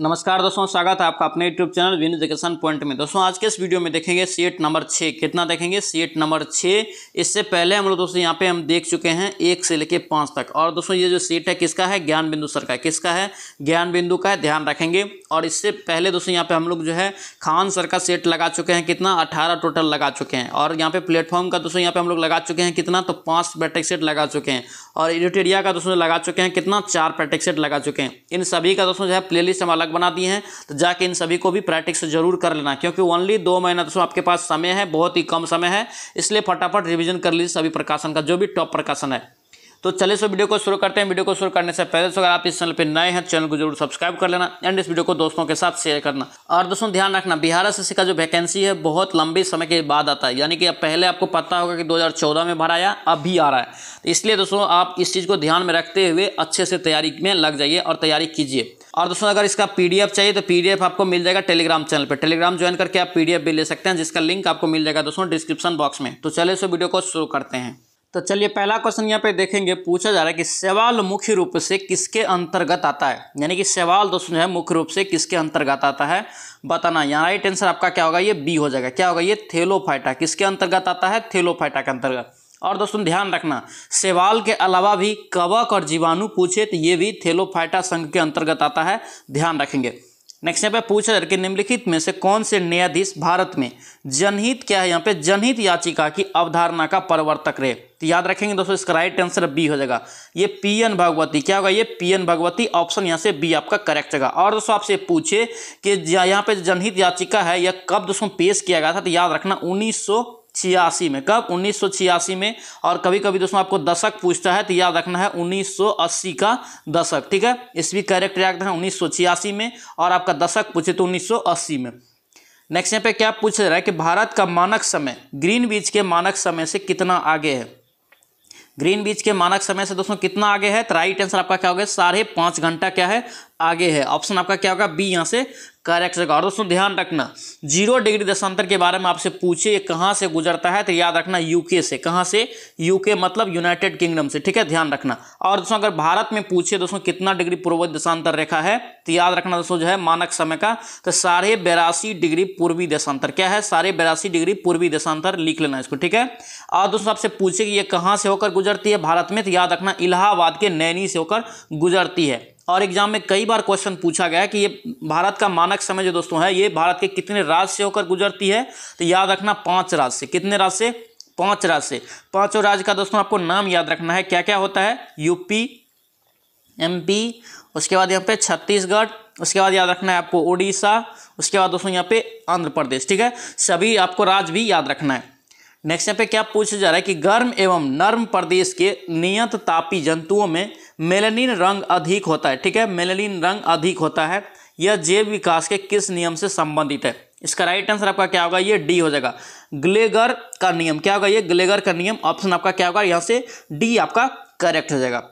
नमस्कार दोस्तों स्वागत है आपका अपने YouTube channel Win Education Point में दोस्तों आज के इस वीडियो में देखेंगे सीट नंबर छः कितना देखेंगे सीट नंबर छः इससे पहले हम लोग दोस्तों यहाँ पे हम देख चुके हैं एक से लेके पाँच तक और दोस्तों ये जो सीट है किसका है ज्ञान बिंदु सर का किसका है ज्ञान बिंदु का है ध्यान रखेंगे और इससे पहले दोस्तों यहाँ पर हम लोग जो है खान सर का सेट लगा चुके हैं कितना अठारह टोटल लगा चुके हैं और यहाँ पर प्लेटफॉर्म का दोस्तों यहाँ पर हम लोग लगा चुके हैं कितना तो पाँच पैटेक सेट लगा चुके हैं और एडिटेरिया का दोस्तों लगा चुके हैं कितना चार पैटेक सेट लगा चुके हैं इन सभी का दोस्तों जो है प्ले लिस्ट हम अलग अलग बना दिए हैं तो जाके इन सभी को भी प्रैक्टिस जरूर कर लेना क्योंकि ओनली दो महीना तो आपके पास समय है बहुत ही कम समय है इसलिए फटाफट रिविजन कर लीजिए सभी प्रकाशन का जो भी टॉप प्रकाशन है तो चले सो वीडियो को शुरू करते हैं वीडियो को शुरू करने से पहले तो अगर आप इस चैनल पर नए हैं चैनल को जरूर सब्सक्राइब कर लेना एंड इस वीडियो को दोस्तों के साथ शेयर करना और दोस्तों ध्यान रखना बिहार एस का जो वैकेंसी है बहुत लंबे समय के बाद आता है यानी कि अब पहले आपको पता होगा कि 2014 में भराया अभी आ रहा है इसलिए दोस्तों आप इस चीज़ को ध्यान में रखते हुए अच्छे से तैयारी में लग जाइए और तैयारी कीजिए और दोस्तों अगर इसका पीडीएफ चाहिए तो पीडीएफ आपको मिल जाएगा टेलीग्राम चैनल पर टेलीग्राम ज्वाइन करके आप पीडीएफ भी ले सकते हैं जिसका लिंक आपको मिल जाएगा दोस्तों डिस्क्रिप्शन बॉक्स में तो चलिए इस वीडियो को शुरू करते हैं तो चलिए पहला क्वेश्चन यहाँ पे देखेंगे पूछा जा रहा है कि सवाल मुख्य रूप से किसके अंतर्गत आता है यानी कि सवाल दोस्तों जो है मुख्य रूप से किसके अंतर्गत आता है बताना यहाँ राइट आंसर आपका क्या होगा ये बी हो जाएगा क्या होगा ये थेलोफाइटा किसके अंतर्गत आता है थेलोफाइटा के अंतर्गत और दोस्तों ध्यान रखना सेवाल के अलावा भी कवक और जीवाणु पूछे तो ये भी थेलोफाइटा संघ के अंतर्गत आता है ध्यान रखेंगे नेक्स्ट यहाँ पे पूछा है कि निम्नलिखित में से कौन से न्यायाधीश भारत में जनहित क्या है यहाँ पे जनहित याचिका की अवधारणा का परिवर्तक रहे तो याद रखेंगे दोस्तों इसका राइट आंसर बी हो जाएगा ये पी एन भगवती क्या होगा ये पी एन भगवती ऑप्शन यहाँ से बी आपका करेक्ट होगा और दोस्तों आपसे पूछे कि यहाँ पे जनहित याचिका है यह कब दोस्तों पेश किया गया था तो याद रखना उन्नीस सौ छियासी में कब उन्नीस में और कभी कभी दोस्तों आपको दशक पूछता है तो याद रखना है 1980 का दशक ठीक है इसमें करेक्ट याद रखना उन्नीस में और आपका दशक पूछे तो 1980 में नेक्स्ट यहाँ पे क्या पूछ रहा है कि भारत का मानक समय ग्रीन बीच के मानक समय से कितना आगे है ग्रीन बीच के मानक समय से दोस्तों कितना आगे है तो राइट आंसर आपका क्या होगा साढ़े पाँच घंटा क्या है आगे है ऑप्शन आपका क्या होगा बी यहाँ से करेक्ट जगह और दोस्तों ध्यान रखना जीरो डिग्री दशांतर के बारे में आपसे पूछे ये कहाँ से गुजरता है तो याद रखना यूके से कहाँ से यूके मतलब यूनाइटेड किंगडम से ठीक है ध्यान रखना और दोस्तों अगर भारत में पूछे दोस्तों कितना डिग्री पूर्व दशांतर रेखा है तो याद रखना दोस्तों जो है मानक समय का तो साढ़े बेरासी डिग्री पूर्वी देशांतर क्या है साढ़े बेरासी डिग्री पूर्वी देशांतर लिख लेना इसको ठीक है और दोस्तों आपसे पूछे कि ये कहाँ से होकर गुजरती है भारत में तो याद रखना इलाहाबाद के नैनी से होकर गुजरती है और एग्जाम में कई बार क्वेश्चन पूछा गया कि ये भारत का मानक समय जो दोस्तों है ये भारत के कितने राज्य से होकर गुजरती है तो याद रखना पांच राज्य से कितने राज्य से पांच राज्य से पांचों राज्य का दोस्तों आपको नाम याद रखना है क्या क्या होता है यूपी एम उसके बाद यहाँ पे छत्तीसगढ़ उसके बाद याद रखना है आपको उड़ीसा उसके बाद दोस्तों यहाँ पे आंध्र प्रदेश ठीक है सभी आपको राज्य भी याद रखना है नेक्स्ट यहाँ पे क्या पूछा जा रहा है कि गर्म एवं नर्म प्रदेश के नियत तापी जंतुओं में मेलेनिन रंग अधिक होता है ठीक है मेलेनिन रंग अधिक होता है यह जैव विकास के किस नियम से संबंधित है इसका राइट आंसर आपका क्या होगा ये डी हो जाएगा ग्लेगर का नियम क्या होगा ये ग्लेगर का नियम ऑप्शन आपका क्या होगा यहाँ से डी आपका करेक्ट हो जाएगा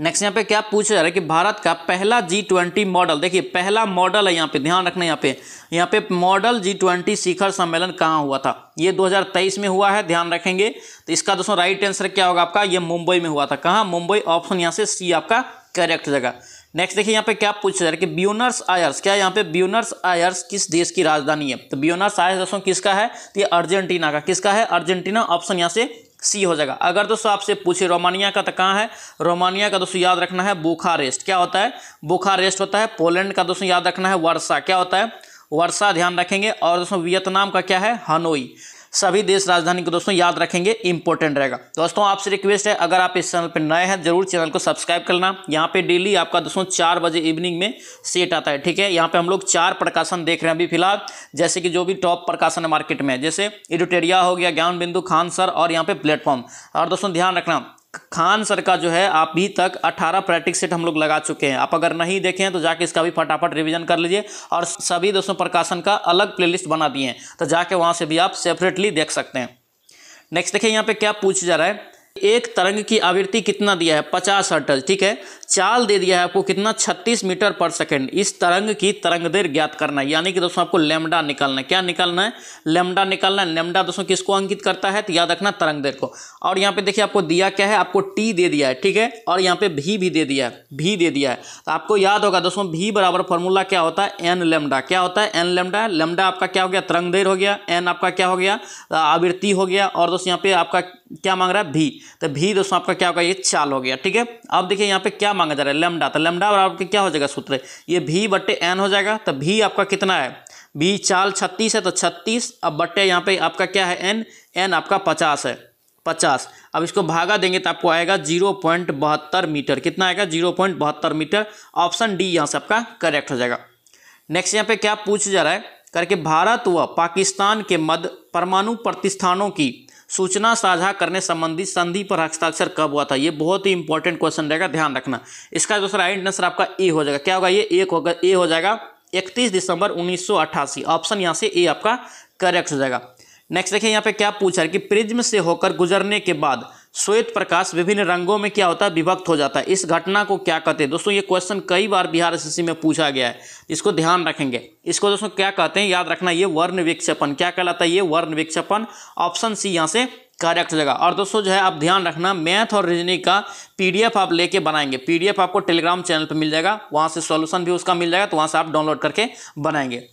नेक्स्ट यहाँ पे क्या पूछा जा रहा है कि भारत का पहला जी ट्वेंटी मॉडल देखिए पहला मॉडल है यहाँ पे ध्यान रखना यहाँ पे यहाँ पे मॉडल जी ट्वेंटी शिखर सम्मेलन कहाँ हुआ था ये 2023 में हुआ है ध्यान रखेंगे तो इसका दोस्तों राइट आंसर क्या होगा आपका ये मुंबई में हुआ था कहाँ मुंबई ऑप्शन यहाँ से सी आपका करेक्ट जगह नेक्स्ट देखिए यहाँ पे क्या पूछा जा रहा है कि ब्यूनर्स आयर्स क्या यहाँ पे ब्यूनर्स आयर्स किस देश की राजधानी है तो ब्यूनर्स आयर्स दोस्तों किसका है तो ये अर्जेंटीना का किसका है अर्जेंटीना ऑप्शन यहाँ से सी हो जाएगा अगर दोस्तों आपसे पूछे रोमानिया का तो कहाँ है रोमानिया का दोस्तों याद रखना है बुखारेस्ट क्या होता है बुखारेस्ट होता है पोलैंड का दोस्तों याद रखना है वर्षा क्या होता है वर्षा ध्यान रखेंगे और दोस्तों वियतनाम का क्या है हनोई सभी देश राजधानी को दोस्तों याद रखेंगे इंपॉर्टेंट रहेगा दोस्तों आपसे रिक्वेस्ट है अगर आप इस चैनल पर नए हैं जरूर चैनल को सब्सक्राइब करना यहाँ पे डेली आपका दोस्तों चार बजे इवनिंग में सेट आता है ठीक है यहाँ पे हम लोग चार प्रकाशन देख रहे हैं अभी फिलहाल जैसे कि जो भी टॉप प्रकाशन है मार्केट में जैसे एडिटेरिया हो गया ज्ञान बिंदु खान सर और यहाँ पे प्लेटफॉर्म और दोस्तों ध्यान रखना खान सर का जो है अभी तक 18 प्रैक्टिक सेट हम लोग लगा चुके हैं आप अगर नहीं देखे हैं तो जाके इसका भी फटाफट रिवीजन कर लीजिए और सभी दोस्तों प्रकाशन का अलग प्लेलिस्ट बना दिए हैं तो जाके वहाँ से भी आप सेपरेटली देख सकते हैं नेक्स्ट देखिए यहाँ पे क्या पूछ जा रहा है एक तरंग की आवृत्ति कितना दिया है पचास हर्टज ठीक है चाल दे दिया है आपको कितना छत्तीस मीटर पर सेकेंड इस तरंग की तरंग देर ज्ञात करना है यानी कि दोस्तों आपको लेमडा निकालना है क्या निकालना है लेमडा निकालना है लेमडा दोस्तों किसको अंकित करता है तो याद रखना तरंग देर को और यहाँ पे देखिए आपको दिया क्या है आपको टी दे दिया है ठीक है और यहाँ पे भी भी दे दिया है भी दे दिया है तो आपको याद होगा दोस्तों भी बराबर फॉर्मूला क्या होता है एन लेमडा क्या होता है एन लेमडा लेमडा आपका क्या हो गया तरंग देर हो गया एन आपका क्या हो गया आवृत्ति हो गया और दोस्तों यहाँ पे आपका क्या मांग रहा है भी तो भी दोस्तों आपका क्या होगा ये चाल हो गया ठीक है अब देखिए यहाँ पे क्या मांगा जा रहा है लेमडा तो लेमडा और आपके क्या हो जाएगा सूत्र ये भी बट्टे एन हो जाएगा तो भी आपका कितना है भी चाल छत्तीस है तो छत्तीस अब बट्टे यहाँ पे आपका क्या है एन एन आपका पचास है पचास अब इसको भागा देंगे तो आपको आएगा जीरो पॉइंट बहत्तर मीटर कितना आएगा जीरो पॉइंट बहत्तर मीटर ऑप्शन डी यहाँ से आपका करेक्ट हो जाएगा नेक्स्ट यहाँ पे क्या पूछ जा रहा है करके भारत व पाकिस्तान के मध्य परमाणु प्रतिष्ठानों की सूचना साझा करने संबंधी संधि पर हस्ताक्षर कब हुआ था ये बहुत ही इंपॉर्टेंट क्वेश्चन रहेगा ध्यान रखना इसका दूसरा राइट आंसर आपका ए हो जाएगा क्या होगा ये एक होगा ए हो जाएगा इकतीस दिसंबर उन्नीस ऑप्शन यहाँ से ए आपका करेक्ट हो जाएगा नेक्स्ट देखिए यहाँ पे क्या पूछा है कि प्रिज्म से होकर गुजरने के बाद श्वेत प्रकाश विभिन्न रंगों में क्या होता है विभक्त हो जाता है इस घटना को क्या कहते हैं दोस्तों ये क्वेश्चन कई बार बिहार एस में पूछा गया है इसको ध्यान रखेंगे इसको दोस्तों क्या कहते हैं याद रखना ये वर्ण विक्षेपण क्या कहलाता है ये वर्ण विक्षेपण ऑप्शन सी यहाँ से करेक्ट जगह और दोस्तों जो है आप ध्यान रखना मैथ और रीजनिंग का पीडीएफ आप लेके बनाएंगे पीडीएफ आपको टेलीग्राम चैनल पर मिल जाएगा वहाँ से सॉल्यूशन भी उसका मिल जाएगा तो वहाँ से आप डाउनलोड करके बनाएंगे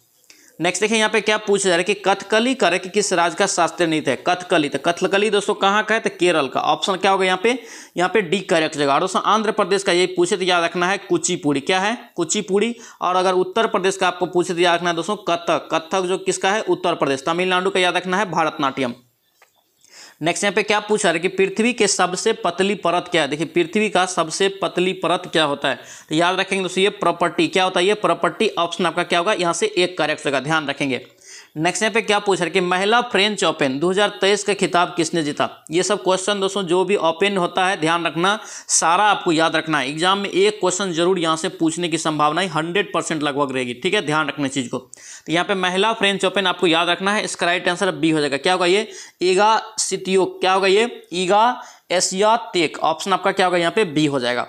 नेक्स्ट देखिए यहाँ पे क्या पूछा जा रहा है कि कथकली करे कि किस राज्य का शास्त्रीय नृत्य है कथकली तो कथकली दोस्तों कहाँ का है तो केरल का ऑप्शन क्या होगा यहाँ पे यहाँ पे डी करेक्ट जगह और दोस्तों आंध्र प्रदेश का ये पूछे तो याद रखना है कुचिपुड़ी क्या है कुचिपुड़ी और अगर उत्तर प्रदेश का आपको पूछे तो याद रखना है दोस्तों कथक कथक जो किसका है उत्तर प्रदेश तमिलनाडु का याद रखना है भारतनाट्यम नेक्स्ट यहाँ पे क्या पूछा रहा है कि पृथ्वी के सबसे पतली परत क्या है देखिए पृथ्वी का सबसे पतली परत क्या होता है तो याद रखेंगे दोस्तों ये प्रॉपर्टी क्या होता है ये प्रॉपर्टी ऑप्शन आपका क्या होगा यहाँ से एक करेक्ट होगा ध्यान रखेंगे नेक्स्ट यहाँ पे क्या पूछ रहा है कि महिला फ्रेंच ओपन 2023 का खिताब किसने जीता ये सब क्वेश्चन दोस्तों जो भी ओपन होता है ध्यान रखना सारा आपको याद रखना है एग्जाम में एक क्वेश्चन जरूर यहाँ से पूछने की संभावना ही हंड्रेड परसेंट लगभग रहेगी ठीक है ध्यान रखना चीज़ को तो यहाँ पे महिला फ्रेंच ओपन आपको याद रखना है इसका राइट आंसर बी हो जाएगा क्या होगा ये ईगा सितियो क्या होगा ये ईगा एशिया तेक ऑप्शन आपका क्या होगा यहाँ पे बी हो जाएगा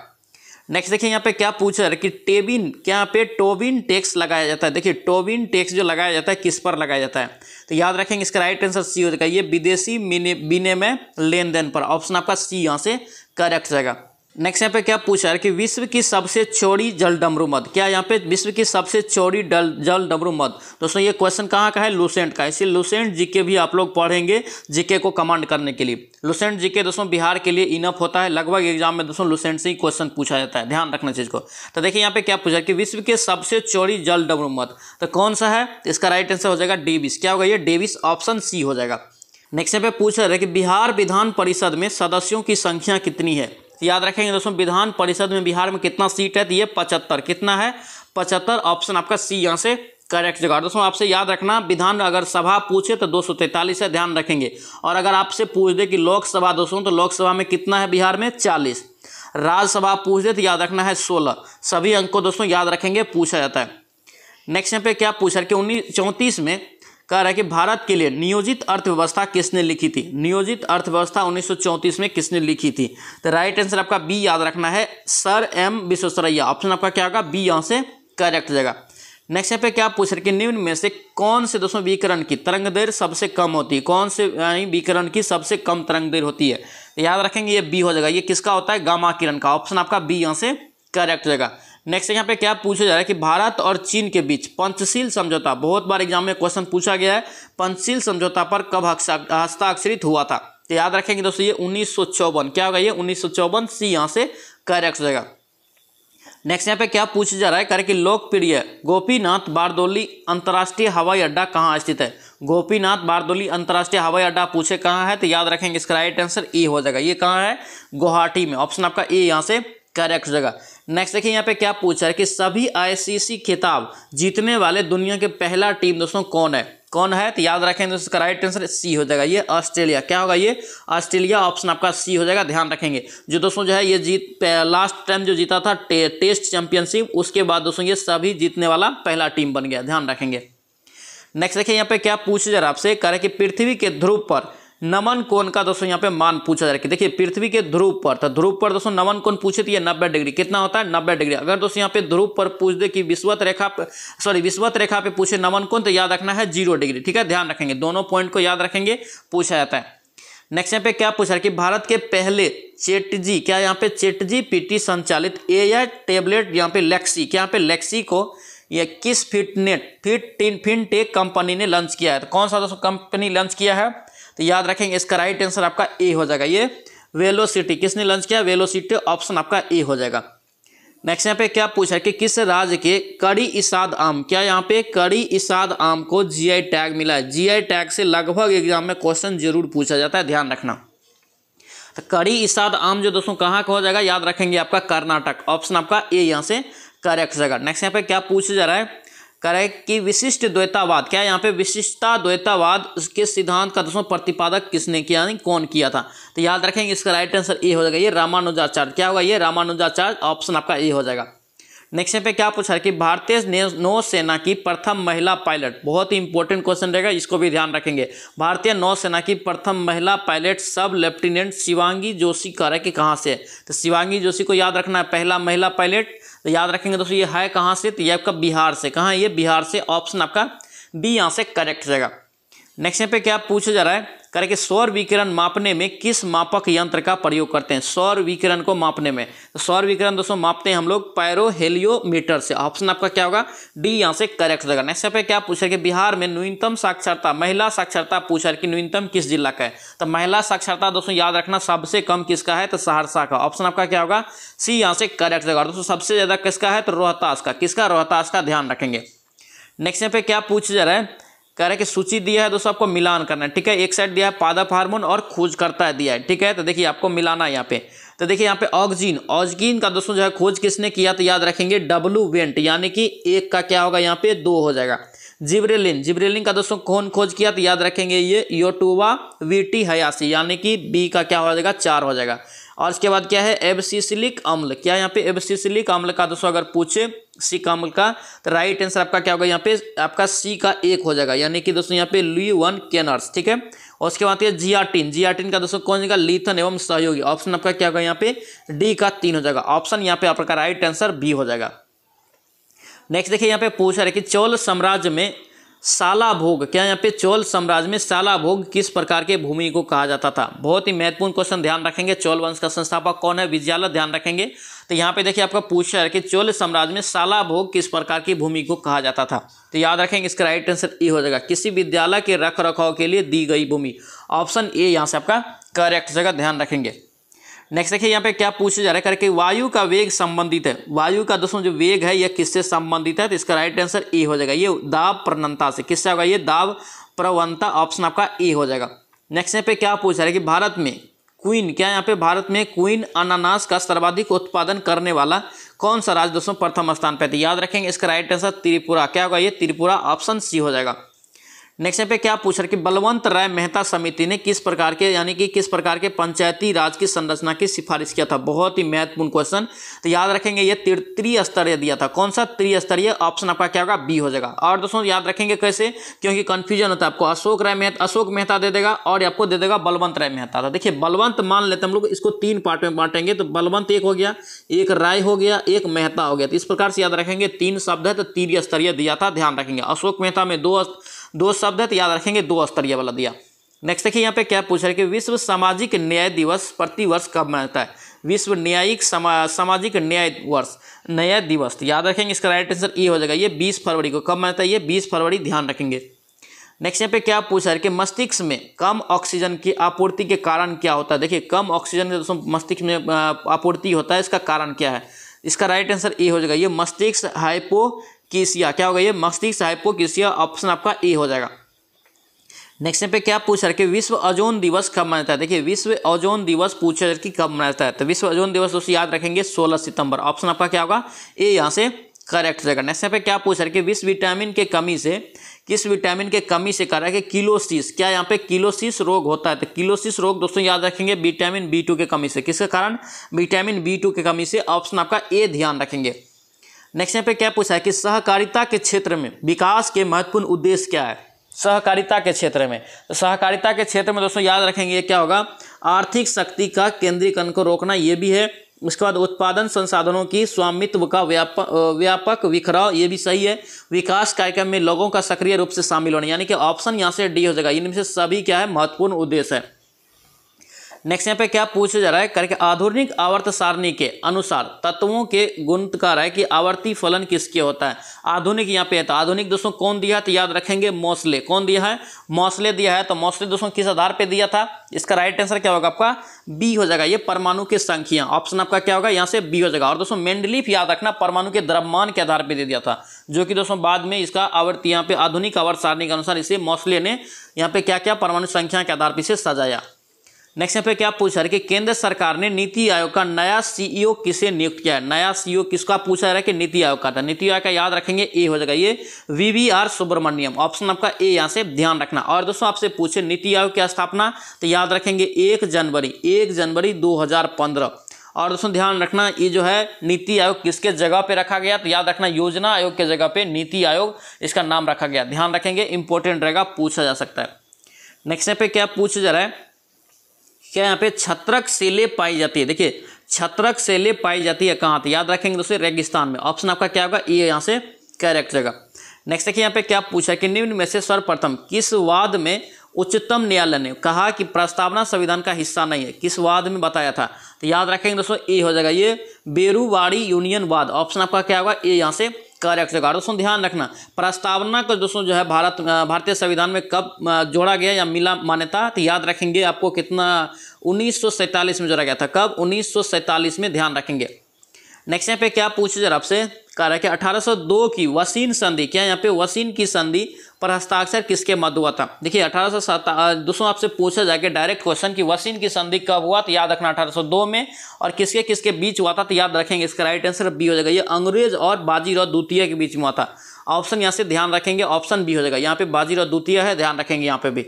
नेक्स्ट देखिए यहाँ पे क्या पूछ रहा है कि टेबिन क्या यहाँ पे टोबिन टैक्स लगाया जाता है देखिए टोबिन टैक्स जो लगाया जाता है किस पर लगाया जाता है तो याद रखेंगे इसका राइट आंसर सी हो जाएगा ये विदेशी विनिमय लेन देन पर ऑप्शन आपका सी यहाँ से करेक्ट रहेगा नेक्स्ट यहाँ पे क्या पूछा है कि विश्व की सबसे चौड़ी जल डमरू मध क्या यहाँ पे विश्व की सबसे चौड़ी डल जल डमरू मध दोस्तों ये क्वेश्चन कहाँ का है लुसेंट का इसलिए लुसेंट जीके भी आप लोग पढ़ेंगे जीके को कमांड करने के लिए लुसेंट जीके दोस्तों बिहार के लिए इनफ होता है लगभग एग्जाम में दोस्तों लुसेंट से ही क्वेश्चन पूछा जाता है ध्यान रखना चीज़ को तो देखिए यहाँ पे क्या पूछा कि विश्व के सबसे चौड़ी जल डमरू मध तो कौन सा है तो इसका राइट आंसर हो जाएगा डेविस क्या होगा ये डेविस ऑप्शन सी हो जाएगा नेक्स्ट यहाँ पे पूछ रहे कि बिहार विधान परिषद में सदस्यों की संख्या कितनी है तो याद रखेंगे दोस्तों विधान परिषद में बिहार में कितना सीट है तो ये पचहत्तर कितना है पचहत्तर ऑप्शन आपका सी यहाँ से करेक्ट जगह दोस्तों आपसे याद रखना विधान अगर सभा पूछे तो दो है ध्यान रखेंगे और अगर आपसे पूछ दे कि लोकसभा दोस्तों तो लोकसभा में कितना है बिहार में चालीस राज्यसभा पूछ दे तो याद रखना है सोलह सभी अंक को दोस्तों याद रखेंगे पूछा जाता है नेक्स्ट यहाँ पे क्या पूछा कि उन्नीस चौंतीस में कह रहा है कि भारत के लिए नियोजित अर्थव्यवस्था किसने लिखी थी नियोजित अर्थव्यवस्था 1934 में किसने लिखी थी तो राइट आंसर आपका बी याद रखना है सर एम विश्वेश्वरैया ऑप्शन आपका क्या होगा बी यहाँ से करेक्ट जाएगा नेक्स्ट यहाँ पे क्या पूछ रहे कि निम्न में से कौन से दोस्तों विकरण की तरंग देर सबसे कम होती है कौन से यानी विकरण की सबसे कम तरंग देर होती है याद रखेंगे ये बी हो जाएगा ये किसका होता है गामा किरण का ऑप्शन आपका बी यहाँ से करेक्ट जगह जाएगा नेक्स्ट यहाँ पे क्या पूछा जा रहा है कि भारत और चीन के बीच पंचशील समझौता बहुत बार एग्जाम में क्वेश्चन पूछा गया है पंचशील समझौता पर कब हस्ताक्षरित हुआ था तो याद रखेंगे दोस्तों ये उन्नीस क्या होगा ये उन्नीस सी यहाँ से करेक्ट हो जाएगा नेक्स्ट यहाँ पे क्या पूछा जा रहा है करे कि लोकप्रिय गोपीनाथ बारदोली अंतर्राष्ट्रीय हवाई अड्डा कहाँ स्थित है गोपीनाथ बारदोली अंतर्राष्ट्रीय हवाई अड्डा पूछे कहाँ है तो याद रखेंगे इसका राइट आंसर ए हो जाएगा ये कहाँ है गुवाहाटी में ऑप्शन आपका ए यहाँ से करेक्ट हो जाएगा नेक्स्ट देखिए यहाँ पे क्या पूछा है कि सभी आईसीसी खिताब जीतने वाले दुनिया के पहला टीम दोस्तों कौन है कौन है तो याद रखें दोस्तों इसका राइट आंसर सी हो जाएगा ये ऑस्ट्रेलिया क्या होगा ये ऑस्ट्रेलिया ऑप्शन आपका सी हो जाएगा ध्यान रखेंगे जो दोस्तों जो है ये जीत लास्ट टाइम जो जीता था टे, टेस्ट चैंपियनशिप उसके बाद दोस्तों ये सभी जीतने वाला पहला टीम बन गया ध्यान रखेंगे नेक्स्ट देखिए यहाँ पे क्या पूछ जा रहा आपसे कह रहे कि पृथ्वी के ध्रुव पर नमन कोण का दोस्तों यहाँ पे मान पूछा जा रहा है देखिए पृथ्वी के ध्रुव पर तो ध्रुव पर दोस्तों नमन कोण पूछे तो ये नब्बे डिग्री कितना होता है नब्बे डिग्री अगर दोस्तों यहाँ पे ध्रुव पर पूछ दे कि विश्वत रेखा सॉरी विश्वत रेखा पे पूछे नमन कोण तो याद रखना है जीरो डिग्री ठीक है ध्यान रखेंगे दोनों पॉइंट को याद रखेंगे पूछा जाता है नेक्स्ट यहाँ पे क्या पूछा है कि भारत के पहले चेटजी क्या यहाँ पे चेटजी पीटी संचालित एआई टेबलेट यहाँ पे लेक्सी क्या यहाँ पे लेक्सी को ये किस फिटनेट फिट फिनटेक कंपनी ने लॉन्च किया है तो कौन सा दोस्तों कंपनी लॉन्च किया है तो याद रखेंगे इसका राइट आंसर आपका ए हो जाएगा ये वेलोसिटी किसने लॉन्च किया वेलोसिटी ऑप्शन आपका ए हो जाएगा नेक्स्ट यहाँ पे क्या पूछा है कि किस राज्य के कड़ी इसाद आम क्या यहाँ पे कड़ी इसाद आम को जीआई टैग मिला है जीआई टैग से लगभग एग्जाम में क्वेश्चन जरूर पूछा जाता है ध्यान रखना तो कड़ी इसाद आम जो दोस्तों कहाँ का हो जाएगा याद रखेंगे आपका कर्नाटक ऑप्शन आपका ए यहाँ से करेक्ट जगह जाएगा नेक्स्ट यहाँ पे क्या पूछा जा रहा है करेक्ट कि विशिष्ट द्वैतावाद क्या यहाँ पे विशिष्टता द्वैतावाद उसके सिद्धांत का दोस्तों प्रतिपादक किसने किया नहीं कौन किया था तो याद रखेंगे इसका राइट आंसर ए हो जाएगा ये रामानुजाचार्य क्या होगा ये रामानुजाचार्य ऑप्शन आपका ए हो जाएगा नेक्स्ट पे क्या पूछा है कि भारतीय नौसेना की प्रथम महिला पायलट बहुत ही इंपॉर्टेंट क्वेश्चन रहेगा इसको भी ध्यान रखेंगे भारतीय नौसेना की प्रथम महिला पायलट सब लेफ्टिनेंट शिवांगी जोशी कह रहे कि कहाँ से तो शिवांगी जोशी को याद रखना है पहला महिला पायलट तो याद रखेंगे दोस्तों ये है कहाँ से तो ये आपका बिहार से कहाँ ये बिहार से ऑप्शन आपका बी यहाँ से करेक्ट जाएगा नेक्स्ट यहाँ पे क्या पूछा जा रहा है कह रहे कि सौर विकिरण मापने में किस मापक यंत्र का प्रयोग करते हैं सौर विकिरण को मापने में तो सौर विकिरण दोस्तों मापते हैं हम लोग पैरोहेलियोमीटर से ऑप्शन आपका क्या होगा डी यहाँ से करेक्ट होगा नेक्स्ट पे क्या पूछ रहे कि बिहार में न्यूनतम साक्षरता महिला साक्षरता पूछ रहे कि न्यूनतम किस जिला का है तो महिला साक्षरता दोस्तों याद रखना सबसे कम किसका है तो सहरसा का ऑप्शन आपका क्या होगा सी यहाँ से करेक्ट होगा दोस्तों सबसे ज़्यादा किसका है तो रोहतास का किसका रोहतास का ध्यान रखेंगे नेक्स्ट यहाँ पे क्या पूछ जा रहा है कह रहे हैं कि सूची दिया है दोस्तों आपको मिलान करना है ठीक है एक साइड दिया है पादप हार्मोन और खोज करता है दिया है ठीक है तो देखिए आपको मिलाना है यहाँ पे तो देखिए यहाँ पे ऑक्जीन ऑक्जीन का दोस्तों जो है खोज किसने किया तो याद रखेंगे डब्लू वेंट यानी कि एक का क्या होगा यहाँ पे दो हो जाएगा जिब्रेलिन जिब्रेलिन का दोस्तों कौन खोज किया तो याद रखेंगे ये योटुवा वीटी हयासी यानी कि बी का क्या हो जाएगा चार हो जाएगा और इसके बाद क्या है एबसिसिलिक अम्ल क्या यहाँ पे एबसिसिलिक अम्ल का दोस्तों अगर पूछे सी का अम्ल का तो राइट आंसर आपका क्या होगा यहाँ पे आपका सी का एक हो जाएगा यानी कि दोस्तों यहाँ पे ली वन केनर्स ठीक है और उसके बाद जियाटिन जियाटिन का दोस्तों कौन जाएगा लीथन एवं सहयोगी ऑप्शन आपका क्या होगा यहाँ पे डी का तीन हो जाएगा ऑप्शन यहाँ पे आपका राइट आंसर बी हो जाएगा नेक्स्ट देखिए यहाँ पे पूछा है कि चोल साम्राज्य में साला भोग क्या यहाँ पे चोल साम्राज्य में साला भोग किस प्रकार के भूमि को कहा जाता था बहुत ही महत्वपूर्ण क्वेश्चन ध्यान रखेंगे चोल वंश का संस्थापक कौन है विद्यालय ध्यान रखेंगे तो यहाँ पे देखिए आपका पूछा है कि चोल साम्राज्य में साला भोग किस प्रकार की भूमि को कहा जाता था तो याद रखेंगे इसका राइट आंसर ई हो जाएगा किसी विद्यालय के रख रखाव के लिए दी गई भूमि ऑप्शन ए यहाँ से आपका करेक्ट जगह ध्यान रखेंगे नेक्स्ट देखिए यहाँ पे क्या पूछा जा रहा है करके वायु का वेग संबंधित है वायु का दोस्तों जो वेग है यह किससे संबंधित है तो इसका राइट आंसर ए हो जाएगा ये दाब प्रवणता से किससे होगा ये दाब प्रवणता ऑप्शन आपका ए हो जाएगा नेक्स्ट यहाँ पे क्या पूछ रहा है कि भारत में क्वीन क्या यहाँ पे भारत में क्वीन अनानास का सर्वाधिक उत्पादन करने वाला कौन सा राज्य दोस्तों प्रथम स्थान पर तो याद रखेंगे इसका राइट आंसर त्रिपुरा क्या होगा ये त्रिपुरा ऑप्शन सी हो जाएगा नेक्स्ट पे क्या पूछ रहा कि बलवंत राय मेहता समिति ने किस प्रकार के यानी कि किस प्रकार के पंचायती राज की संरचना की सिफारिश किया था बहुत ही महत्वपूर्ण क्वेश्चन तो याद रखेंगे ये त्रिस्तरीय दिया था कौन सा त्रिस्तरीय ऑप्शन आपका क्या होगा बी हो जाएगा और दोस्तों याद रखेंगे कैसे क्योंकि कन्फ्यूजन होता है आपको अशोक राय मेहता अशोक मेहता दे देगा और आपको दे देगा बलवंत राय मेहता था तो देखिए बलवंत मान लेते हम लोग इसको तीन पार्ट में बांटेंगे तो बलवंत एक हो गया एक राय हो गया एक मेहता हो गया तो इस प्रकार से याद रखेंगे तीन शब्द है तो त्रिस्तरीय दिया था ध्यान रखेंगे अशोक मेहता में दो दो शब्द है तो याद रखेंगे दो स्तरीय वाला दिया नेक्स्ट देखिए यहाँ पे क्या पूछ रहे कि विश्व सामाजिक न्याय दिवस प्रतिवर्ष कब मनाता है विश्व न्यायिक समा, सामाजिक न्याय वर्ष न्याय दिवस तो याद रखेंगे इसका राइट आंसर ये हो जाएगा ये बीस फरवरी को कब मनाता है ये बीस फरवरी ध्यान रखेंगे नेक्स्ट यहाँ पे क्या पूछा है कि मस्तिष्क में कम ऑक्सीजन की आपूर्ति के कारण क्या होता है देखिए कम ऑक्सीजन दोस्तों मस्तिष्क में आपूर्ति होता है इसका कारण क्या है इसका राइट आंसर ए हो जाएगा ये मस्तिष्क हाइपो किसिया क्या होगा ये मस्तिष्क साहिब को किसिया ऑप्शन आपका ए हो जाएगा नेक्स्ट पे क्या पूछ रहा है कि विश्व ओजोन दिवस कब जाता है देखिए विश्व ओजोन दिवस पूछा कि कब जाता है तो विश्व ओजोन दिवस दोस्तों याद रखेंगे 16 सितंबर ऑप्शन आपका क्या होगा ए यहाँ से करेक्ट रहेगा नेक्स्ट पे क्या पूछ रहा है कि विश्व विटामिन के कमी से किस विटामिन के कमी से कर रहा है कि किलोसिस क्या यहाँ पे किलोसिस रोग होता है तो किलोसिस रोग दोस्तों याद रखेंगे विटामिन बी टू के कमी से किसके कारण विटामिन बी टू के कमी से ऑप्शन आपका ए ध्यान रखेंगे नेक्स्ट यहाँ पे क्या पूछा है कि सहकारिता के क्षेत्र में विकास के महत्वपूर्ण उद्देश्य क्या है सहकारिता के क्षेत्र में तो सहकारिता के क्षेत्र में दोस्तों याद रखेंगे ये क्या होगा आर्थिक शक्ति का केंद्रीकरण को रोकना ये भी है उसके बाद उत्पादन संसाधनों की स्वामित्व का व्याप व्यापक विखराव ये भी सही है विकास कार्यक्रम में लोगों का सक्रिय रूप से शामिल होना यानी कि ऑप्शन यहाँ से डी हो जाएगा इनमें से सभी क्या है महत्वपूर्ण उद्देश्य है नेक्स्ट यहाँ पे क्या पूछा जा रहा है करके आधुनिक आवर्त सारणी के अनुसार तत्वों के गुण का रहा है कि आवर्ती फलन किसके होता है आधुनिक यहाँ पे है तो आधुनिक दोस्तों कौन दिया तो याद रखेंगे मौसले कौन दिया है मौसले दिया है तो मौसले दोस्तों किस आधार पर दिया था इसका राइट आंसर क्या होगा आपका बी हो जाएगा ये परमाणु की संख्या ऑप्शन आपका क्या होगा यहाँ से बी हो जाएगा और दोस्तों मेंडलीफ याद रखना परमाणु के द्रव्यमान के आधार पर दे दिया था जो कि दोस्तों बाद में इसका आवर्ती यहाँ पे आधुनिक आवर्त सारणी के अनुसार इसे मौसले ने यहाँ पे क्या क्या परमाणु संख्या के आधार पर इसे सजाया नेक्स्ट यहाँ पे क्या पूछा रहा है कि केंद्र सरकार ने नीति आयोग का नया सीईओ e किसे नियुक्त किया है नया सीईओ e किसका पूछा रहा है कि नीति आयोग का था तो नीति आयोग का याद रखेंगे ए हो जाएगा ये V V R Subramanyam option आपका ए यहाँ से ध्यान रखना और दोस्तों आपसे पूछे नीति आयोग की स्थापना तो याद रखेंगे एक जनवरी एक जनवरी दो और दोस्तों ध्यान रखना ये जो है नीति आयोग किसके जगह पे रखा गया तो याद रखना योजना आयोग के जगह पे नीति आयोग इसका नाम रखा गया ध्यान रखेंगे इंपॉर्टेंट रहेगा पूछा जा सकता है नेक्स्ट पे क्या पूछा जा रहा है क्या यहाँ पे छत्रक सेले पाई जाती है देखिए छत्रक सेले पाई जाती है कहाँ याद रखेंगे दोस्तों रेगिस्तान में ऑप्शन आपका क्या होगा ये यहाँ से करेक्ट जगह नेक्स्ट देखिए यहाँ पे क्या पूछा कि निम्न में से सर्वप्रथम किस वाद में उच्चतम न्यायालय ने कहा कि प्रस्तावना संविधान का हिस्सा नहीं है किस वाद में बताया था तो याद रखेंगे दोस्तों ए हो जाएगा ये बेरूवाड़ी यूनियन वाद ऑप्शन आपका क्या होगा ए यहाँ से करेक्ट होगा दोस्तों ध्यान रखना प्रस्तावना को दोस्तों जो है भारत भारतीय संविधान में कब जोड़ा गया या मिला मान्यता तो याद रखेंगे आपको कितना उन्नीस में जोड़ा गया था कब उन्नीस में ध्यान रखेंगे नेक्स्ट यहाँ पे क्या पूछे जरा आपसे कह रहा है कि 1802 की वसीन संधि क्या यहाँ पे वसीन की संधि पर हस्ताक्षर किसके मध्य हुआ था देखिए अठारह सौ दोस्तों आपसे पूछा जाके डायरेक्ट क्वेश्चन कि वसीन की संधि कब हुआ तो याद रखना 1802 में और किसके किसके बीच हुआ था तो याद रखेंगे इसका राइट आंसर बी हो जाएगा ये अंग्रेज और बाजीराव द्वितीय के बीच में हुआ था ऑप्शन यहाँ से ध्यान रखेंगे ऑप्शन बी हो जाएगा यहाँ पे बाजीराव द्वितीय है ध्यान रखेंगे यहाँ पे भी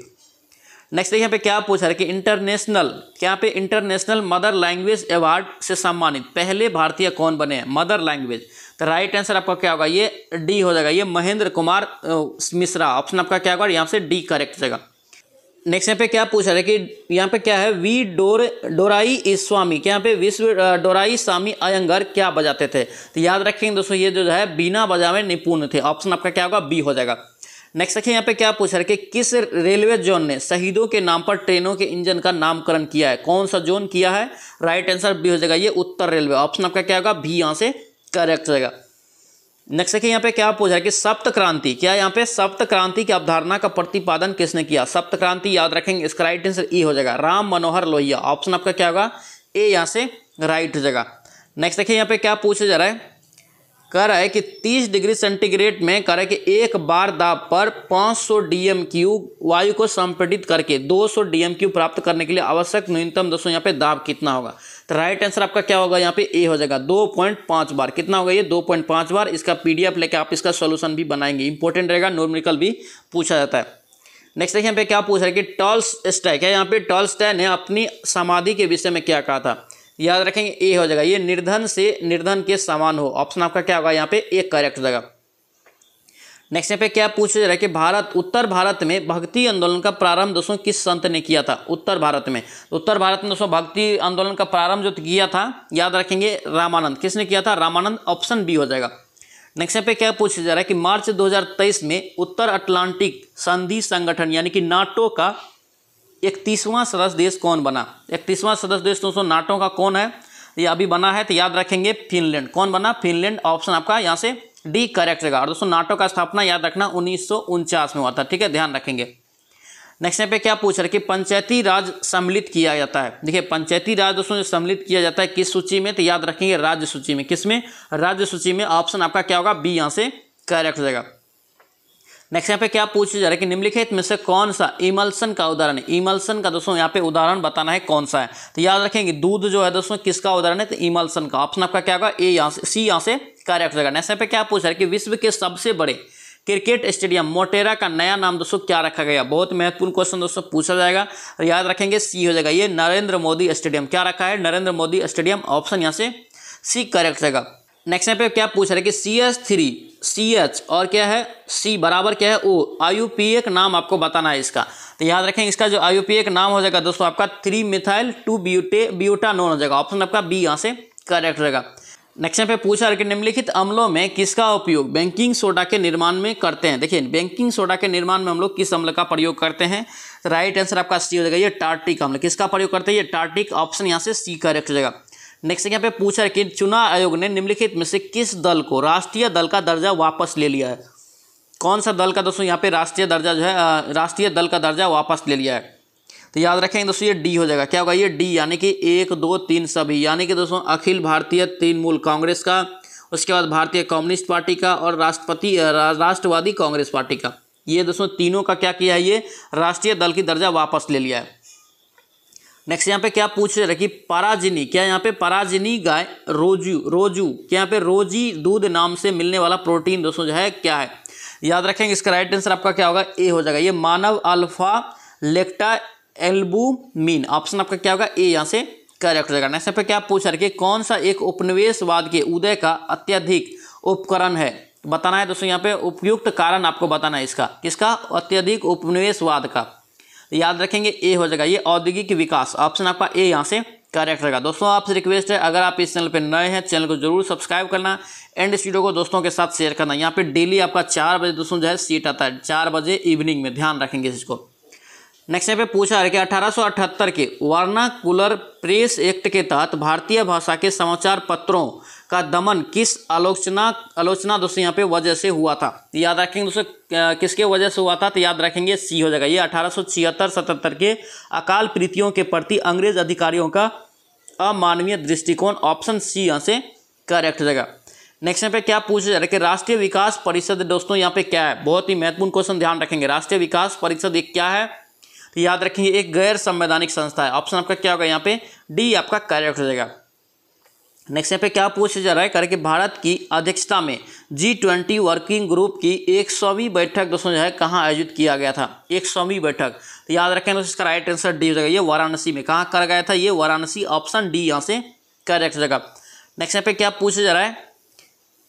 नेक्स्ट देखिए यहाँ पे क्या पूछा है कि इंटरनेशनल क्या पे इंटरनेशनल मदर लैंग्वेज अवार्ड से सम्मानित पहले भारतीय कौन बने मदर लैंग्वेज तो राइट आंसर आपका क्या होगा ये डी हो जाएगा ये महेंद्र कुमार मिश्रा ऑप्शन आपका क्या होगा यहाँ से डी करेक्ट हो जाएगा नेक्स्ट यहाँ पे क्या पूछा है कि यहाँ पे क्या है वी डोर डोराई स्वामी क्या यहाँ पे विश्व डोराई स्वामी अयंगर क्या बजाते थे तो याद रखेंगे दोस्तों ये जो है बिना बजावे निपुण थे ऑप्शन आपका क्या होगा बी हो जाएगा नेक्स्ट देखिए यहाँ पे क्या पूछ रहा है कि किस रेलवे जोन ने शहीदों के नाम पर ट्रेनों के इंजन का नामकरण किया है कौन सा जोन किया है राइट आंसर बी हो जाएगा ये उत्तर रेलवे ऑप्शन आपका क्या होगा भी यहाँ से करेक्ट रहेगा नेक्स्ट देखिए यहाँ पे क्या पूछा है कि सप्त क्रांति क्या यहाँ पे सप्त क्रांति की अवधारणा का प्रतिपादन किसने किया सप्त क्रांति याद रखेंगे इसका राइट आंसर ई हो जाएगा राम मनोहर लोहिया ऑप्शन आपका क्या होगा ए यहाँ से राइट हो जाएगा नेक्स्ट देखिए यहाँ पे क्या पूछा जा रहा है कह रहा है कि 30 डिग्री सेंटीग्रेड में कह रहा है कि एक बार दाब पर 500 सौ क्यू वायु को संपीड़ित करके 200 सौ क्यू प्राप्त करने के लिए आवश्यक न्यूनतम दोस्तों यहाँ पे दाब कितना होगा तो राइट आंसर आपका क्या होगा यहाँ पे ए हो जाएगा दो पॉइंट पाँच बार कितना होगा ये दो पॉइंट पाँच बार इसका पीडीएफ लेके आप इसका सॉल्यूशन भी बनाएंगे इंपॉर्टेंट रहेगा नॉर्मिकल भी पूछा जाता है नेक्स्ट देखिए यहाँ पे क्या पूछ रहे है कि टॉल्स स्टैक है यहाँ पे टॉल्स ने अपनी समाधि के विषय में क्या कहा था याद रखेंगे ए हो जाएगा ये निर्धन से निर्धन के समान हो ऑप्शन आपका क्या होगा यहाँ पे ए करेक्ट हो जाएगा नेक्स्ट यहाँ पे क्या पूछ रहा है कि भारत उत्तर भारत में भक्ति आंदोलन का प्रारंभ दोस्तों किस संत ने किया था उत्तर भारत में तो उत्तर भारत में दोस्तों भक्ति आंदोलन का प्रारंभ जो किया था याद रखेंगे रामानंद किसने किया था रामानंद ऑप्शन बी हो जाएगा नेक्स्ट यहाँ पे क्या पूछा जा रहा है कि मार्च 2023 में उत्तर अटलांटिक संधि संगठन यानी कि नाटो का इकतीसवां सदस्य देश कौन बना इकतीसवां सदस्य देश दोस्तों नाटो का कौन है ये अभी बना है तो याद रखेंगे फिनलैंड कौन बना फिनलैंड ऑप्शन आपका यहाँ से डी करेक्ट रहेगा और दोस्तों नाटो का स्थापना याद रखना उन्नीस में हुआ था ठीक है ध्यान रखेंगे नेक्स्ट यहाँ पे क्या पूछ रहा है कि पंचायती राज सम्मिलित किया जाता है देखिए पंचायती राज दोस्तों जो सम्मिलित किया जाता है किस सूची में तो याद रखेंगे राज्य सूची में किस में राज्य सूची में ऑप्शन आपका क्या होगा बी यहाँ से करेक्ट हो जाएगा नेक्स्ट यहाँ पे क्या पूछा जा रहा है कि निम्नलिखित में से कौन सा इमल्सन का उदाहरण है इमल्सन का दोस्तों यहाँ पे उदाहरण बताना है कौन सा है तो याद रखेंगे दूध जो है दोस्तों किसका उदाहरण है तो इमल्सन का ऑप्शन आपका क्या होगा ए यहाँ से सी यहाँ से करेक्ट होगा नेक्स्ट यहाँ पे क्या पूछ रहा है कि विश्व के सबसे बड़े क्रिकेट स्टेडियम मोटेरा का नया नाम दोस्तों क्या रखा गया बहुत महत्वपूर्ण क्वेश्चन दोस्तों पूछा जाएगा और याद रखेंगे सी हो जाएगा ये नरेंद्र मोदी स्टेडियम क्या रखा है नरेंद्र मोदी स्टेडियम ऑप्शन यहाँ से सी करेक्ट रहेगा नेक्स्ट यहाँ पे क्या पूछ रहे है कि C S three C H और क्या है सी बराबर क्या है ओ आयु पी एक नाम आपको बताना है इसका तो याद रखें इसका जो आयु पी एक नाम हो जाएगा दोस्तों आपका three methyl two butanone हो जाएगा ऑप्शन आपका बी यहाँ से करेक्ट रहेगा नेक्स्ट पे पूछा कि निम्नलिखित अम्लों में किसका उपयोग बैंकिंग सोडा के निर्माण में करते हैं देखिए बैंकिंग सोडा के निर्माण में हम लोग किस अम्ल का प्रयोग करते हैं राइट आंसर आपका सी हो जाएगा ये टार्टिक अम्ल किसका प्रयोग करते हैं ये टार्टिक ऑप्शन यहाँ से सी करेक्ट हो जाएगा नेक्स्ट यहाँ पे पूछा है कि चुनाव आयोग ने निम्नलिखित में से किस दल को राष्ट्रीय दल का दर्जा वापस ले लिया है कौन सा दल का दोस्तों यहाँ पे राष्ट्रीय दर्जा जो है राष्ट्रीय दल का दर्जा वापस ले लिया है तो याद रखेंगे दोस्तों ये डी हो जाएगा क्या होगा ये डी यानी कि एक दो तीन सभी यानी कि दोस्तों अखिल भारतीय तृणमूल कांग्रेस का उसके बाद भारतीय कम्युनिस्ट पार्टी का और राष्ट्रपति राष्ट्रवादी कांग्रेस पार्टी का ये दोस्तों तीनों का क्या किया है ये राष्ट्रीय दल की दर्जा वापस ले लिया है नेक्स्ट यहाँ पे क्या पूछ रहे कि पराजिनी क्या यहाँ पे पराजिनी गाय रोजू रोजू क्या यहाँ पे रोजी दूध नाम से मिलने वाला प्रोटीन दोस्तों जो है क्या है याद रखेंगे इसका राइट आंसर आपका क्या होगा ए हो जाएगा ये मानव अल्फा लेक्टा एल्बुमीन ऑप्शन आपका क्या होगा ए यहाँ से करेक्ट हो जाएगा नेक्स्ट यहाँ पे क्या पूछ रखिए कौन सा एक उपनिवेशवाद के उदय का अत्यधिक उपकरण है बताना है दोस्तों यहाँ पे उपयुक्त कारण आपको बताना है इसका किसका अत्यधिक उपनिवेशवाद का याद रखेंगे ए हो जाएगा ये औद्योगिक विकास ऑप्शन आपका ए यहाँ से करेक्ट रहेगा दोस्तों आपसे रिक्वेस्ट है अगर आप इस चैनल पर नए हैं चैनल को जरूर सब्सक्राइब करना एंड इस वीडियो को दोस्तों के साथ शेयर करना यहाँ पे डेली आपका चार बजे दोस्तों जो है सीट आता है चार बजे इवनिंग में ध्यान रखेंगे इसको नेक्स्ट यहाँ पे पूछा है कि 1878 के कूलर प्रेस एक्ट के तहत भारतीय भाषा के समाचार पत्रों का दमन किस आलोचना आलोचना दोस्तों यहाँ पे वजह से हुआ था याद रखेंगे दोस्तों किसके वजह से हुआ था तो याद रखेंगे सी हो जाएगा ये अठारह सौ छिहत्तर सतहत्तर के अकाल प्रीतियों के प्रति अंग्रेज अधिकारियों का अमानवीय दृष्टिकोण ऑप्शन सी यहाँ से करेक्ट हो जाएगा नेक्स्ट यहाँ पे क्या पूछा जा रहा है कि राष्ट्रीय विकास परिषद दोस्तों यहाँ पे क्या है बहुत ही महत्वपूर्ण क्वेश्चन ध्यान रखेंगे राष्ट्रीय विकास परिषद एक क्या है तो याद रखेंगे एक गैर संवैधानिक संस्था है ऑप्शन आपका क्या होगा यहाँ पे डी आपका करेक्ट हो जाएगा नेक्स्ट यहाँ पे क्या पूछा जा रहा है करके भारत की अध्यक्षता में जी ट्वेंटी वर्किंग ग्रुप की एक सौवीं बैठक दोस्तों जो है कहाँ आयोजित किया गया था एक सौवीं बैठक तो याद रखें दोस्तों इसका राइट आंसर डी हो जाएगा ये वाराणसी में कहाँ कर गया था ये वाराणसी ऑप्शन डी यहाँ से करेक्ट जगह नेक्स्ट यहाँ पे क्या पूछा जा रहा है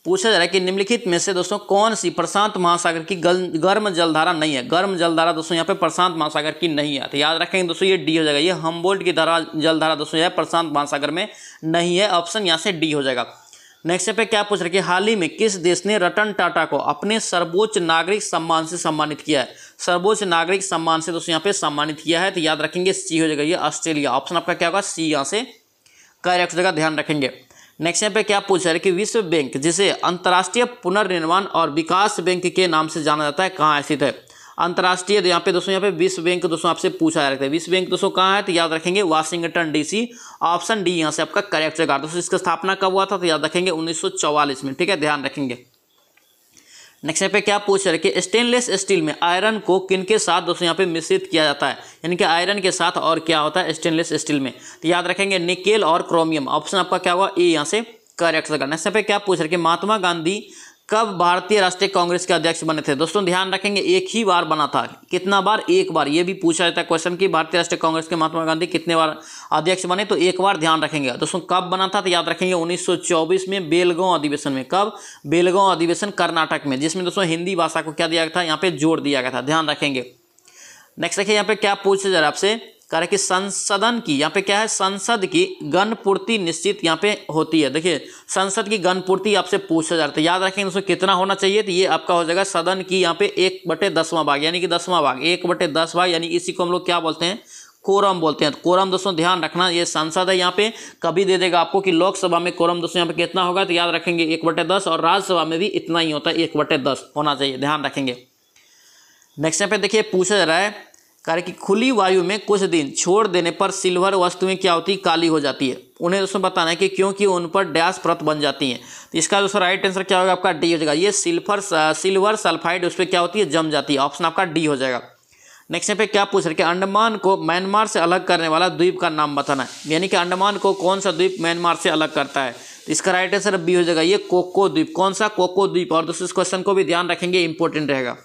पूछा जा रहा है कि निम्नलिखित में से दोस्तों कौन सी प्रशांत महासागर की गर्म जलधारा नहीं है गर्म जलधारा दोस्तों यहाँ पे प्रशांत महासागर की नहीं है तो याद रखेंगे दोस्तों ये डी हो जाएगा ये हमबोल्ट की धारा जलधारा दोस्तों यह प्रशांत महासागर में नहीं है ऑप्शन यहाँ से डी हो जाएगा नेक्स्ट पे क्या पूछ रहे कि हाल ही में किस देश ने रतन टाटा को अपने सर्वोच्च नागरिक सम्मान से सम्मानित किया है सर्वोच्च नागरिक सम्मान से दोस्तों यहाँ पे सम्मानित किया है तो याद रखेंगे सी हो जाएगा ये ऑस्ट्रेलिया ऑप्शन आपका क्या होगा सी यहाँ से करेक्ट जगह ध्यान रखेंगे नेक्स्ट यहाँ पे क्या पूछ रहा है कि विश्व बैंक जिसे अंतर्राष्ट्रीय पुनर्निर्माण और विकास बैंक के नाम से जाना जाता है कहाँ स्थित है अंतर्राष्ट्रीय तो यहाँ पे दोस्तों यहाँ पे विश्व बैंक दोस्तों आपसे पूछा जा रहा है विश्व बैंक दोस्तों कहाँ है तो याद रखेंगे वाशिंगटन डीसी ऑप्शन डी यहाँ से आपका करेक्ट जगह दोस्तों इसका स्थापना कब हुआ था तो याद रखेंगे उन्नीस में ठीक है ध्यान रखेंगे नेक्स्ट यहाँ पे क्या पूछ रहे कि स्टेनलेस स्टील में आयरन को किन के साथ दोस्तों यहाँ पे मिश्रित किया जाता है यानी कि आयरन के साथ और क्या होता है स्टेनलेस स्टील में तो याद रखेंगे निकेल और क्रोमियम ऑप्शन आपका क्या हुआ ए यहाँ से करेक्ट करना नेक्स्ट यहाँ पे क्या पूछ रहे कि महात्मा गांधी कब भारतीय राष्ट्रीय कांग्रेस के अध्यक्ष बने थे दोस्तों ध्यान रखेंगे एक ही बार बना था कितना बार एक बार ये भी पूछा जाता है क्वेश्चन कि भारतीय राष्ट्रीय कांग्रेस के महात्मा गांधी कितने बार अध्यक्ष बने तो एक बार ध्यान रखेंगे दोस्तों कब बना था तो याद रखेंगे 1924 में बेलगांव अधिवेशन में कब बेलगांव अधिवेशन कर्नाटक में जिसमें दोस्तों हिंदी भाषा को क्या दिया गया था यहाँ पे जोड़ दिया गया था ध्यान रखेंगे नेक्स्ट देखिए यहाँ पे क्या पूछा जा रहा है आपसे कह रहा है कि संसदन की यहाँ पे क्या है संसद की गणपूर्ति निश्चित यहाँ पे होती है देखिए संसद की गणपूर्ति आपसे पूछा जाता है याद रखें दोस्तों कितना होना चाहिए तो ये आपका हो जाएगा सदन की यहाँ पे एक बटे दसवां भाग यानी कि दसवां भाग एक बटे दस भाग यानी इसी को हम लोग क्या बोलते हैं कोरम बोलते हैं तो कोरम दोस्तों ध्यान रखना ये संसद है यहाँ पे कभी दे देगा आपको कि लोकसभा में कोरम दोस्तों यहाँ पे कितना होगा तो याद रखेंगे एक बटे दस और राज्यसभा में भी इतना ही होता है एक बटे दस होना चाहिए ध्यान रखेंगे नेक्स्ट यहाँ पे देखिए पूछा जा रहा है कार्य कि खुली वायु में कुछ दिन छोड़ देने पर सिल्वर वस्तुएं क्या होती है काली हो जाती है उन्हें दोस्तों बताना है कि क्योंकि उन पर डैश प्रत बन जाती हैं तो इसका दोस्तों राइट आंसर क्या होगा आपका डी हो जाएगा ये सिल्फर सिल्वर सल्फाइड उस पर क्या होती है जम जाती है ऑप्शन आपका डी हो जाएगा नेक्स्ट यहाँ पे क्या पूछ रहे कि अंडमान को म्यांमार से अलग करने वाला द्वीप का नाम बताना है यानी कि अंडमान को कौन सा द्वीप म्यांमार से अलग करता है तो इसका राइट आंसर बी हो जाएगा ये कोको द्वीप कौन सा कोको द्वीप और दोस्तों इस क्वेश्चन को भी ध्यान रखेंगे इंपॉर्टेंट रहेगा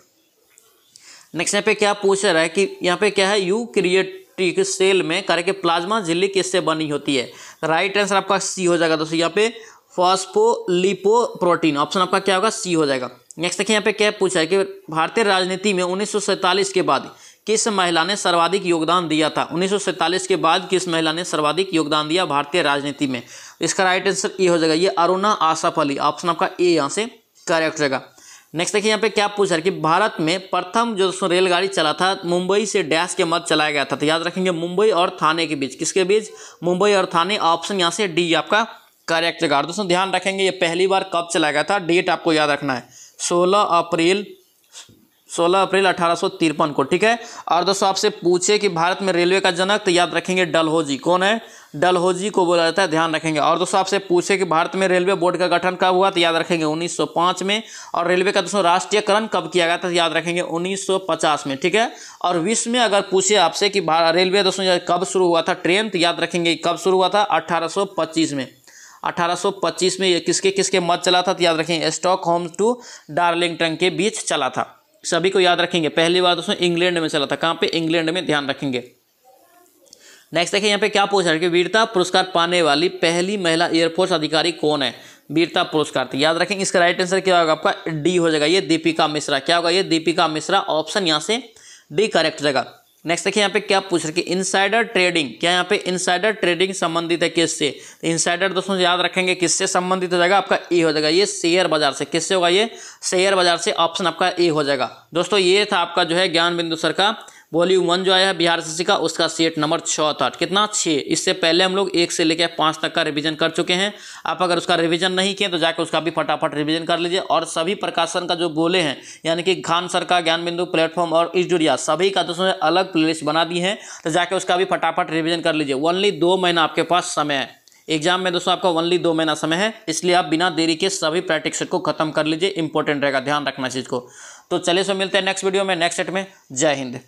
नेक्स्ट यहाँ पे क्या पूछ रहा है कि यहाँ पे क्या है यू क्रिएट सेल में कार्य के प्लाज्मा झिल्ली किससे बनी होती है राइट आंसर आपका सी हो जाएगा दोस्तों यहाँ पे फॉस्पोलिपो प्रोटीन ऑप्शन आपका क्या होगा सी हो जाएगा नेक्स्ट देखिए यहाँ पे क्या पूछा है कि भारतीय राजनीति में उन्नीस के बाद किस महिला ने सर्वाधिक योगदान दिया था उन्नीस के बाद किस महिला ने सर्वाधिक योगदान दिया भारतीय राजनीति में इसका राइट आंसर ये हो जाएगा ये अरुणा आशाफली ऑप्शन आपका ए यहाँ से करेक्ट हो जाएगा नेक्स्ट देखिए यहाँ पे क्या पूछ रहा है कि भारत में प्रथम जो दोस्तों रेलगाड़ी चला था मुंबई से डैश के मध्य चलाया गया था तो याद रखेंगे मुंबई और थाने के बीच किसके बीच मुंबई और थाने ऑप्शन यहाँ से डी आपका करेक्ट जगह तो दोस्तों ध्यान रखेंगे ये पहली बार कब चलाया गया था डेट आपको याद रखना है सोलह अप्रैल 16 अप्रैल अठारह को ठीक है और दोस्तों आपसे पूछे कि भारत में रेलवे का जनक तो याद रखेंगे डलहोजी कौन है डलहोजी को बोला जाता है ध्यान रखेंगे और दोस्तों आपसे पूछे कि भारत में रेलवे बोर्ड का गठन कब हुआ तो याद रखेंगे 1905 में और रेलवे का दोस्तों राष्ट्रीयकरण कब किया गया था तो याद रखेंगे 1950 में ठीक है और विश्व में अगर पूछे आपसे कि रेलवे दोस्तों कब शुरू हुआ था ट्रेन तो याद रखेंगे कब शुरू हुआ था अठारह में 1825 में किसके किसके मत चला था तो याद रखें होम टू डार्लिंगटन के बीच चला था सभी को याद रखेंगे पहली बार दोस्तों इंग्लैंड में चला था कहाँ पे इंग्लैंड में ध्यान रखेंगे नेक्स्ट देखिए यहाँ पे क्या पूछा कि वीरता पुरस्कार पाने वाली पहली महिला एयरफोर्स अधिकारी कौन है वीरता पुरस्कार याद रखेंगे इसका राइट आंसर क्या होगा आपका डी हो जाएगा ये दीपिका मिश्रा क्या होगा ये दीपिका मिश्रा ऑप्शन यहाँ से डी करेक्ट जगह नेक्स्ट देखिए यहाँ पे क्या पूछ रखे इनसाइडर ट्रेडिंग क्या यहाँ पे इनसाइडर ट्रेडिंग संबंधित है किससे तो इनसाइडर दोस्तों याद रखेंगे किससे संबंधित हो जाएगा आपका ए हो जाएगा ये शेयर बाजार से किससे होगा ये शेयर बाजार से ऑप्शन आपका ए हो जाएगा दोस्तों ये था आपका जो है ज्ञान बिंदु सर का वॉल्यूम वन जो आया है बिहार एस का उसका सेट नंबर छः आठ कितना छः इससे पहले हम लोग एक से लेकर पाँच तक का रिवीजन कर चुके हैं आप अगर उसका रिवीजन नहीं किए तो जाकर उसका भी फटाफट रिवीजन कर लीजिए और सभी प्रकाशन का जो गोले हैं यानी कि खान सर का ज्ञान बिंदु प्लेटफॉर्म और इजुरिया सभी का दोस्तों ने अलग प्ले बना दी है तो जाकर उसका भी फटाफट रिविजन कर लीजिए ओनली दो महीना आपके पास समय है एग्जाम में दोस्तों आपका ओनली दो महीना समय है इसलिए आप बिना देरी के सभी प्रैक्टिस सेट को खत्म कर लीजिए इंपॉर्टेंट रहेगा ध्यान रखना चीज़ को तो चलिए सो मिलते हैं नेक्स्ट वीडियो में नेक्स्ट सेट में जय हिंद